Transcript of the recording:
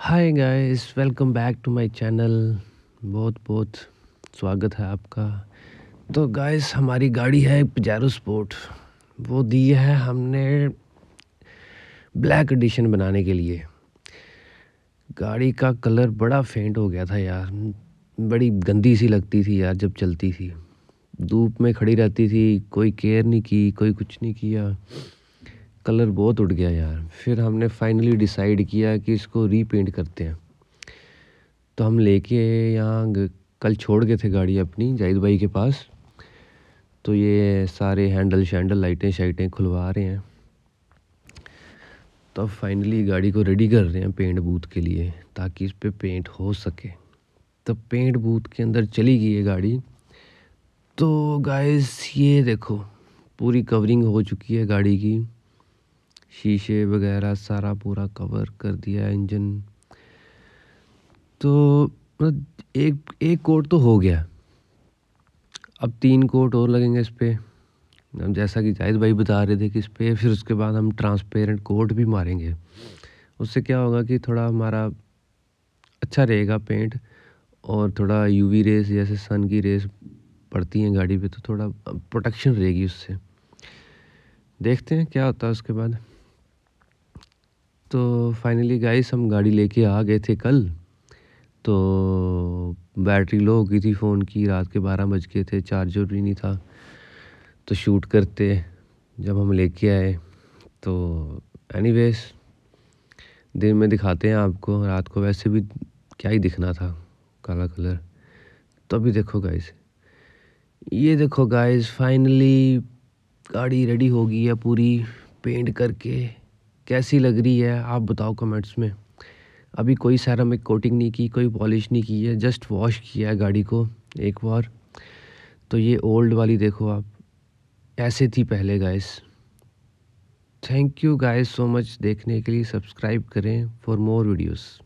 hi guys welcome back to my channel बहुत बहुत स्वागत है आपका तो गाइस हमारी गाड़ी है पजारो स्पोर्ट वो दी है हमने ब्लैक एडिशन बनाने के लिए गाड़ी का कलर बड़ा फेंट हो गया था यार बड़ी गंदी सी लगती थी यार जब चलती थी धूप में खड़ी रहती थी कोई केयर नहीं की कोई कुछ नहीं किया कलर बहुत उड़ गया यार फिर हमने फाइनली डिसाइड किया कि इसको रीपेंट करते हैं तो हम लेके यहाँ कल छोड़ गए थे गाड़ी अपनी जाहिद भाई के पास तो ये सारे हैंडल शैंडल लाइटें शाइटें खुलवा रहे हैं तो अब फाइनली गाड़ी को रेडी कर रहे हैं पेंट बूथ के लिए ताकि इस पर पे पेंट हो सके तब पेंट बूथ के अंदर चली गई है गाड़ी तो गाइस ये देखो पूरी कवरिंग हो चुकी है गाड़ी की शीशे वगैरह सारा पूरा कवर कर दिया इंजन तो मतलब एक एक कोट तो हो गया अब तीन कोट और लगेंगे इस पर हम जैसा कि जाहिद भाई बता रहे थे कि इस पर फिर उसके बाद हम ट्रांसपेरेंट कोट भी मारेंगे उससे क्या होगा कि थोड़ा हमारा अच्छा रहेगा पेंट और थोड़ा यूवी रेस जैसे सन की रेस पड़ती हैं गाड़ी पे तो थोड़ा प्रोटेक्शन रहेगी उससे देखते हैं क्या होता है उसके बाद तो फाइनली गाइस हम गाड़ी लेके आ गए थे कल तो बैटरी लो हो गई थी फ़ोन की रात के बारह बज गए थे चार्जर भी नहीं था तो शूट करते जब हम लेके आए तो एनीवेज दिन में दिखाते हैं आपको रात को वैसे भी क्या ही दिखना था काला कलर तो अभी देखो गाइस ये देखो गाइस फाइनली गाड़ी रेडी हो गई है पूरी पेंट करके कैसी लग रही है आप बताओ कमेंट्स में अभी कोई सैरामिक कोटिंग नहीं की कोई पॉलिश नहीं की है जस्ट वॉश किया है गाड़ी को एक बार तो ये ओल्ड वाली देखो आप ऐसे थी पहले guys thank you guys so much देखने के लिए सब्सक्राइब करें फॉर मोर वीडियोस